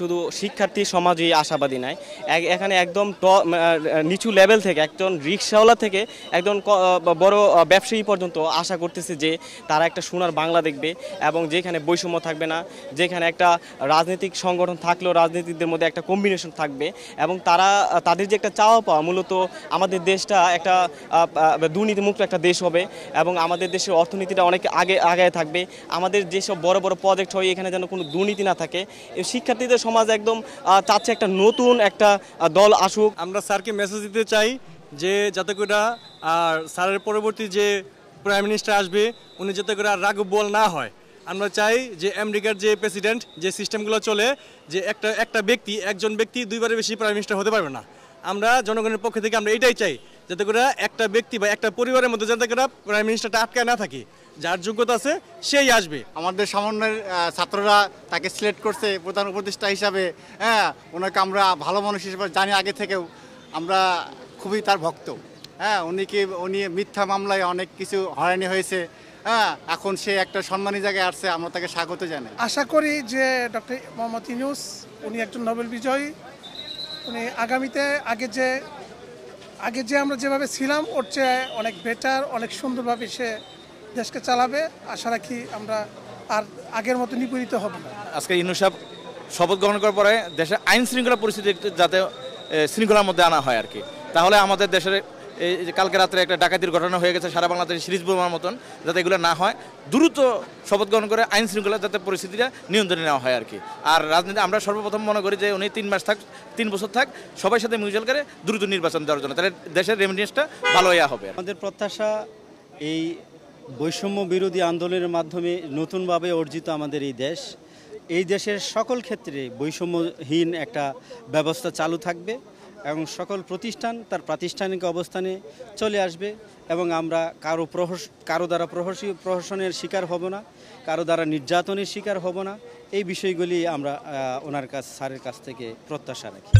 শুধু শিক্ষার্থী সমাজই আশাবাদী নয় এখানে একদম নিচু লেভেল থেকে একজন রিক্সাওয়ালা থেকে একজন বড় ব্যবসায়ী পর্যন্ত আশা করতেছে যে তারা একটা সোনার বাংলা দেখবে এবং যেখানে বৈষম্য থাকবে না যেখানে একটা রাজনৈতিক সংগঠন থাকলেও রাজনীতিকদের মধ্যে একটা কম্বিনেশন থাকবে এবং তারা তাদের যে একটা চাওয়া পাওয়া মূলত আমাদের দেশটা একটা দুর্নীতিমুক্ত একটা দেশ হবে এবং আমাদের দেশের অর্থনীতিটা অনেক আগে আগে থাকবে আমাদের যেসব বড় বড় প্রজেক্ট হয় এখানে যেন কোনো দুর্নীতি না থাকে শিক্ষার্থীদের সমাজ একদম চাচ্ছে একটা নতুন একটা দল আসুক আমরা স্যারকে মেসেজ দিতে চাই যে যাতে করে আর স্যারের পরবর্তী যে প্রাইম মিনিস্টার আসবে উনি যাতে করে আর রাগ বল না হয় আমরা চাই যে আমেরিকার যে প্রেসিডেন্ট যে সিস্টেমগুলো চলে যে একটা একটা ব্যক্তি একজন ব্যক্তি দুইবারের বেশি প্রাইম মিনিস্টার হতে পারবে না আমরা জনগণের পক্ষ থেকে আমরা এটাই চাই যাতে করে একটা ব্যক্তি বা একটা পরিবারের মধ্যে যাতে করে প্রাইম মিনিস্টারটা আটকায় না থাকে যার যোগ্যতা আছে সেই আসবে আমাদের সামান্যের ছাত্ররা তাকে সিলেক্ট করছে প্রধান উপদেষ্টা হিসাবে হ্যাঁ ওনাকে আমরা ভালো মানুষ হিসেবে জানি আগে থেকেও আমরা খুবই তার ভক্ত হ্যাঁ উনিকে উনি মিথ্যা মামলায় অনেক কিছু হয়রানি হয়েছে হ্যাঁ এখন সে একটা সম্মানী জায়গায় আসছে আমরা তাকে স্বাগত জানাই আশা করি যে ডক্টর মোহাম্মদ ইনুস উনি একজন নোবেল বিজয়ী মানে আগামীতে আগে যে আগে যে আমরা যেভাবে ছিলাম ওর চেয়ে অনেক বেটার অনেক সুন্দরভাবে সে দেশকে চালাবে আশা রাখি আমরা আর আগের মতো নিপীড়িত হব না আজকে সাহেব শপথ গ্রহণ করার পরে দেশের আইন শৃঙ্খলা পরিস্থিতি যাতে শৃঙ্খলার মধ্যে আনা হয় আর কি তাহলে আমাদের দেশের এই যে কালকে রাত্রে একটা ডাকাতির ঘটনা হয়ে গেছে সারা বাংলাদেশের সিরিজ বোমার মতন যাতে এগুলো না হয় দ্রুত শপথ গ্রহণ করে আইন শৃঙ্খলা যাতে পরিস্থিতিটা নিয়ন্ত্রণে নেওয়া হয় আর কি আর রাজনীতি আমরা সর্বপ্রথম মনে করি যে উনি তিন মাস থাক তিন বছর থাক সবাই সাথে মিউজাল করে দ্রুত নির্বাচন দেওয়ার জন্য তাহলে দেশের রেমিডিয়েন্সটা ভালো ইয়া হবে আমাদের প্রত্যাশা এই বৈষম্য বিরোধী আন্দোলনের মাধ্যমে নতুনভাবে অর্জিত আমাদের এই দেশ এই দেশের সকল ক্ষেত্রে বৈষম্যহীন একটা ব্যবস্থা চালু থাকবে এবং সকল প্রতিষ্ঠান তার প্রাতিষ্ঠানিক অবস্থানে চলে আসবে এবং আমরা কারো প্রহস কারো দ্বারা প্রহসী প্রহসনের শিকার হব না কারো দ্বারা নির্যাতনের শিকার হব না এই বিষয়গুলি আমরা ওনার কাছ স্যারের কাছ থেকে প্রত্যাশা রাখি